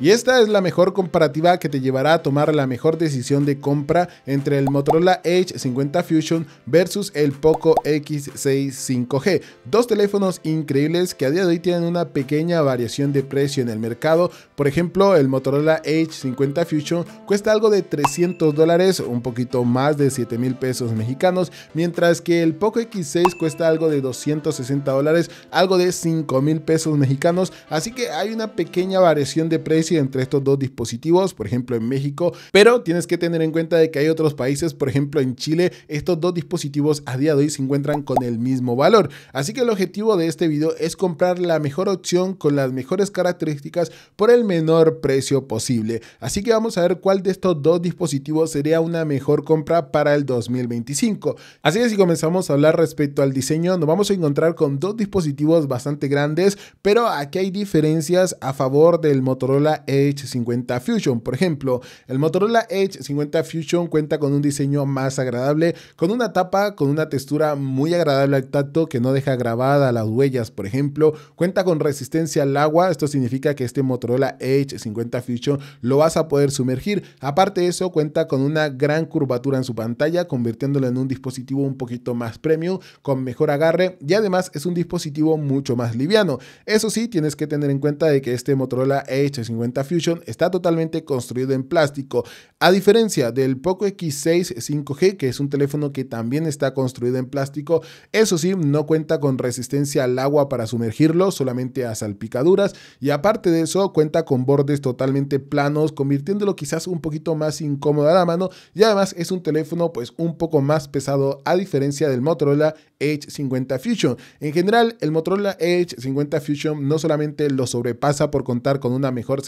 Y esta es la mejor comparativa que te llevará a tomar la mejor decisión de compra entre el Motorola Edge 50 Fusion versus el Poco X6 5G. Dos teléfonos increíbles que a día de hoy tienen una pequeña variación de precio en el mercado. Por ejemplo, el Motorola Edge 50 Fusion cuesta algo de 300 dólares, un poquito más de 7 mil pesos mexicanos, mientras que el Poco X6 cuesta algo de 260 dólares, algo de 5 mil pesos mexicanos. Así que hay una pequeña variación de precio entre estos dos dispositivos, por ejemplo en México, pero tienes que tener en cuenta de que hay otros países, por ejemplo en Chile, estos dos dispositivos a día de hoy se encuentran con el mismo valor. Así que el objetivo de este video es comprar la mejor opción con las mejores características por el menor precio posible. Así que vamos a ver cuál de estos dos dispositivos sería una mejor compra para el 2025. Así que si comenzamos a hablar respecto al diseño, nos vamos a encontrar con dos dispositivos bastante grandes, pero aquí hay diferencias a favor del Motorola Edge 50 Fusion. Por ejemplo, el Motorola Edge 50 Fusion cuenta con un diseño más agradable, con una tapa con una textura muy agradable al tacto que no deja grabada las huellas, por ejemplo. Cuenta con resistencia al agua, esto significa que este Motorola Edge 50 Fusion lo vas a poder sumergir. Aparte de eso, cuenta con una gran curvatura en su pantalla, convirtiéndolo en un dispositivo un poquito más premium, con mejor agarre y además es un dispositivo mucho más liviano. Eso sí, tienes que tener en cuenta de que este Motorola Edge 50 Fusion está totalmente construido en plástico, a diferencia del Poco X6 5G, que es un teléfono que también está construido en plástico. Eso sí, no cuenta con resistencia al agua para sumergirlo, solamente a salpicaduras. Y aparte de eso, cuenta con bordes totalmente planos, convirtiéndolo quizás un poquito más incómodo a la mano. Y además es un teléfono pues un poco más pesado, a diferencia del Motorola Edge 50 Fusion. En general, el Motorola Edge 50 Fusion no solamente lo sobrepasa por contar con una mejor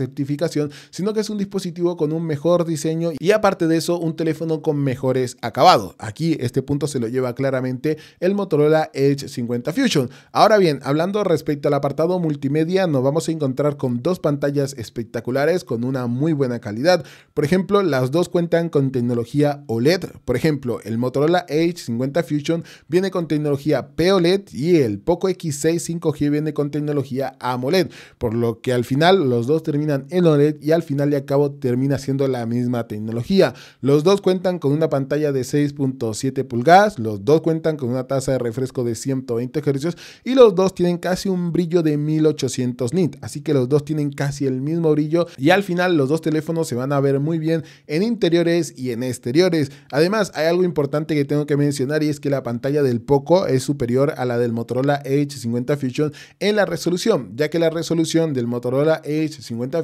sino que es un dispositivo con un mejor diseño y aparte de eso un teléfono con mejores acabados. Aquí este punto se lo lleva claramente el Motorola Edge 50 Fusion. Ahora bien, hablando respecto al apartado multimedia, nos vamos a encontrar con dos pantallas espectaculares con una muy buena calidad. Por ejemplo, las dos cuentan con tecnología OLED. Por ejemplo, el Motorola Edge 50 Fusion viene con tecnología POLED y el Poco X6 5G viene con tecnología AMOLED, por lo que al final los dos terminan en OLED y al final y acabo cabo termina siendo la misma tecnología. Los dos cuentan con una pantalla de 6.7 pulgadas, los dos cuentan con una tasa de refresco de 120 Hz y los dos tienen casi un brillo de 1800 nit, así que los dos tienen casi el mismo brillo y al final los dos teléfonos se van a ver muy bien en interiores y en exteriores. Además, hay algo importante que tengo que mencionar y es que la pantalla del Poco es superior a la del Motorola Edge 50 Fusion en la resolución, ya que la resolución del Motorola Edge 50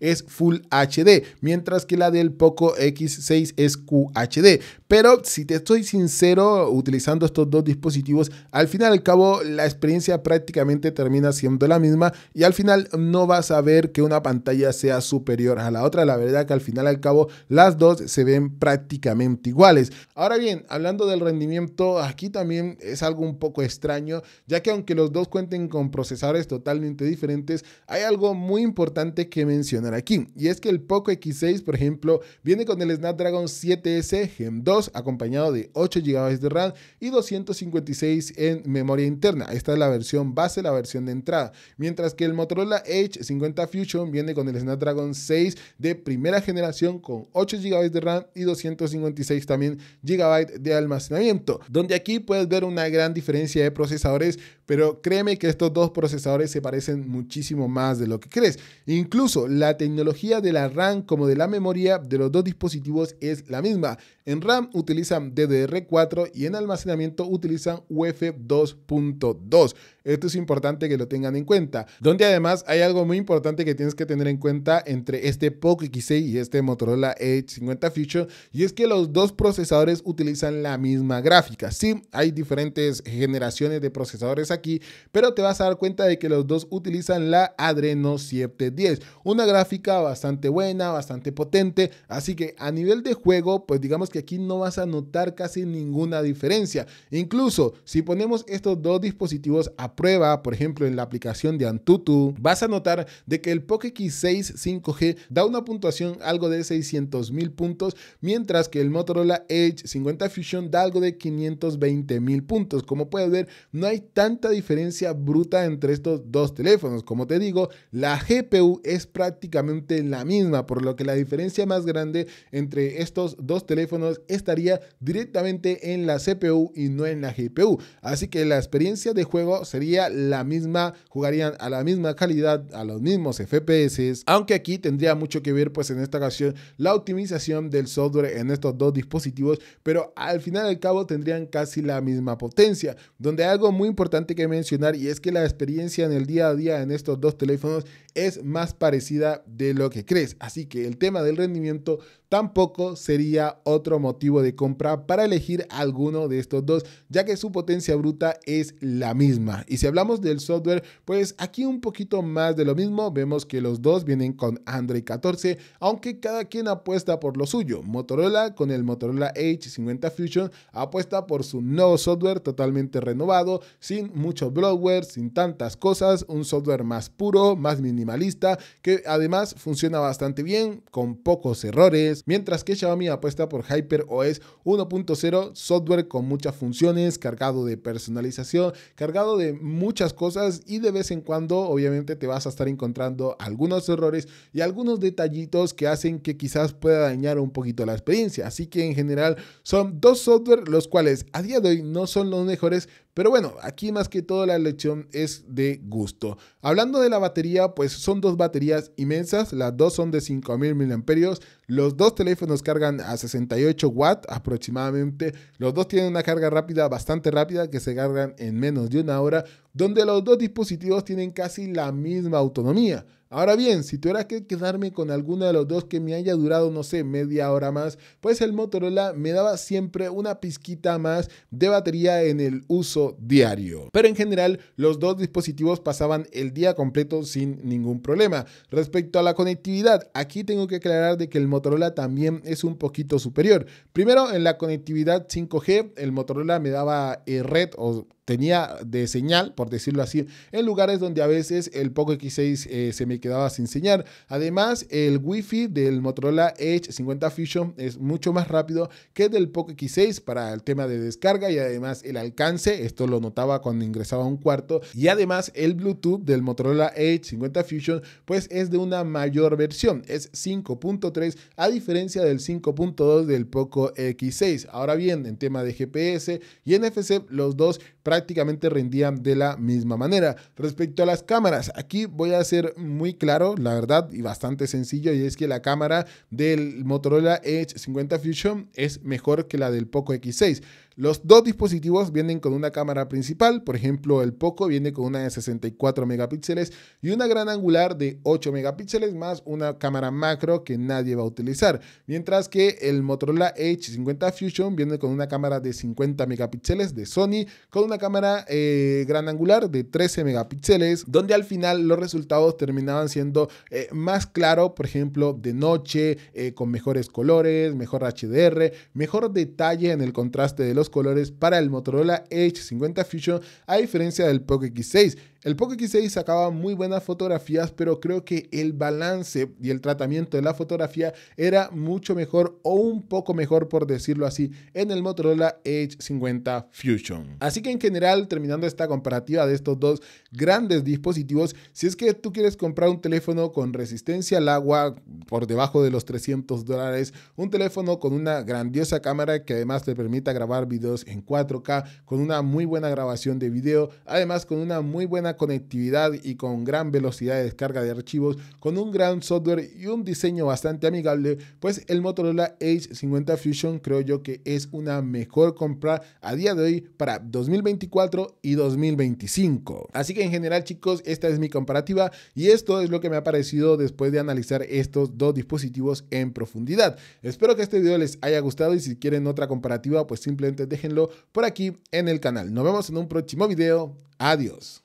es Full HD, mientras que la del Poco X6 es QHD. Pero si te estoy sincero, utilizando estos dos dispositivos, al final al cabo la experiencia prácticamente termina siendo la misma y al final no vas a ver que una pantalla sea superior a la otra. La verdad que al final al cabo las dos se ven prácticamente iguales. Ahora bien, hablando del rendimiento, aquí también es algo un poco extraño, ya que aunque los dos cuenten con procesadores totalmente diferentes, hay algo muy importante que mencionar aquí. Y es que el Poco X6, por ejemplo, viene con el Snapdragon 7S Gen 2 acompañado de 8 GB de RAM y 256 en memoria interna. Esta es la versión base, la versión de entrada. Mientras que el Motorola Edge 50 Fusion viene con el Snapdragon 6 de primera generación con 8 GB de RAM y 256 también GB de almacenamiento. Donde aquí puedes ver una gran diferencia de procesadores pero créeme que estos dos procesadores se parecen muchísimo más de lo que crees. Incluso la tecnología de la RAM como de la memoria de los dos dispositivos es la misma. En RAM utilizan DDR4 y en almacenamiento utilizan UF 2.2. Esto es importante que lo tengan en cuenta. Donde además hay algo muy importante que tienes que tener en cuenta entre este Poco X6 y este Motorola Edge 50 Future y es que los dos procesadores utilizan la misma gráfica. Sí, hay diferentes generaciones de procesadores aquí, pero te vas a dar cuenta de que los dos utilizan la Adreno 710, una gráfica bastante buena, bastante potente, así que a nivel de juego, pues digamos que aquí no vas a notar casi ninguna diferencia. Incluso si ponemos estos dos dispositivos a prueba, por ejemplo en la aplicación de Antutu, vas a notar de que el Poco X6 5G da una puntuación algo de 600 mil puntos, mientras que el Motorola Edge 50 Fusion da algo de 520 mil puntos. Como puedes ver, no hay tanta diferencia bruta entre estos dos teléfonos. Como te digo, la GPU es prácticamente la misma, por lo que la diferencia más grande entre estos dos teléfonos estaría directamente en la CPU y no en la GPU. Así que la experiencia de juego sería la misma, jugarían a la misma calidad, a los mismos FPS, aunque aquí tendría mucho que ver pues en esta ocasión la optimización del software en estos dos dispositivos, pero al final al cabo tendrían casi la misma potencia, donde algo muy importante que mencionar y es que la experiencia en el día a día en estos dos teléfonos es más parecida de lo que crees, así que el tema del rendimiento tampoco sería otro motivo de compra para elegir alguno de estos dos, ya que su potencia bruta es la misma. Y si hablamos del software, pues aquí un poquito más de lo mismo, vemos que los dos vienen con Android 14, aunque cada quien apuesta por lo suyo. Motorola con el Motorola H 50 Fusion apuesta por su nuevo software totalmente renovado, sin mucho bloatware, sin tantas cosas, un software más puro, más minimalista, que además funciona bastante bien, con pocos errores, mientras que Xiaomi apuesta por HyperOS 1.0, software con muchas funciones, cargado de personalización, cargado de muchas cosas y de vez en cuando obviamente te vas a estar encontrando algunos errores y algunos detallitos que hacen que quizás pueda dañar un poquito la experiencia. Así que en general son dos software los cuales a día de hoy no son los mejores, pero bueno, aquí más que todo la elección es de gusto. Hablando de la batería, pues son dos baterías inmensas, las dos son de 5.000 mAh, los dos teléfonos cargan a 68 watts aproximadamente, los dos tienen una carga rápida bastante rápida que se cargan en menos de una hora, donde los dos dispositivos tienen casi la misma autonomía. Ahora bien, si tuviera que quedarme con alguno de los dos que me haya durado, no sé, media hora más, pues el Motorola me daba siempre una pizquita más de batería en el uso diario. Pero en general, los dos dispositivos pasaban el día completo sin ningún problema. Respecto a la conectividad, aquí tengo que aclarar de que el Motorola también es un poquito superior. Primero, en la conectividad 5G, el Motorola me daba eh, red o tenía de señal, por decirlo así, en lugares donde a veces el Poco X6 eh, se me quedaba sin señal. Además, el Wi-Fi del Motorola Edge 50 Fusion es mucho más rápido que del Poco X6 para el tema de descarga y además el alcance, esto lo notaba cuando ingresaba a un cuarto, y además el Bluetooth del Motorola Edge 50 Fusion pues es de una mayor versión, es 5.3 a diferencia del 5.2 del Poco X6. Ahora bien, en tema de GPS y NFC, los dos prácticamente rendían de la misma manera. Respecto a las cámaras, aquí voy a ser muy claro, la verdad, y bastante sencillo, y es que la cámara del Motorola Edge 50 Fusion es mejor que la del Poco X6. Los dos dispositivos vienen con una cámara principal, por ejemplo el Poco viene con una de 64 megapíxeles y una gran angular de 8 megapíxeles más una cámara macro que nadie va a utilizar, mientras que el Motorola h 50 Fusion viene con una cámara de 50 megapíxeles de Sony, con una cámara eh, gran angular de 13 megapíxeles, donde al final los resultados terminaban siendo eh, más claro, por ejemplo, de noche, eh, con mejores colores, mejor HDR, mejor detalle en el contraste de los colores para el Motorola h 50 Fusion a diferencia del Poco X6 el Poco X6 sacaba muy buenas fotografías, pero creo que el balance y el tratamiento de la fotografía era mucho mejor o un poco mejor, por decirlo así, en el Motorola Edge 50 Fusion. Así que en general, terminando esta comparativa de estos dos grandes dispositivos, si es que tú quieres comprar un teléfono con resistencia al agua por debajo de los 300 dólares, un teléfono con una grandiosa cámara que además te permita grabar videos en 4K, con una muy buena grabación de video, además con una muy buena conectividad y con gran velocidad de descarga de archivos, con un gran software y un diseño bastante amigable, pues el Motorola Edge 50 Fusion creo yo que es una mejor compra a día de hoy para 2024 y 2025. Así que en general chicos, esta es mi comparativa y esto es lo que me ha parecido después de analizar estos dos dispositivos en profundidad. Espero que este video les haya gustado y si quieren otra comparativa pues simplemente déjenlo por aquí en el canal. Nos vemos en un próximo video. Adiós.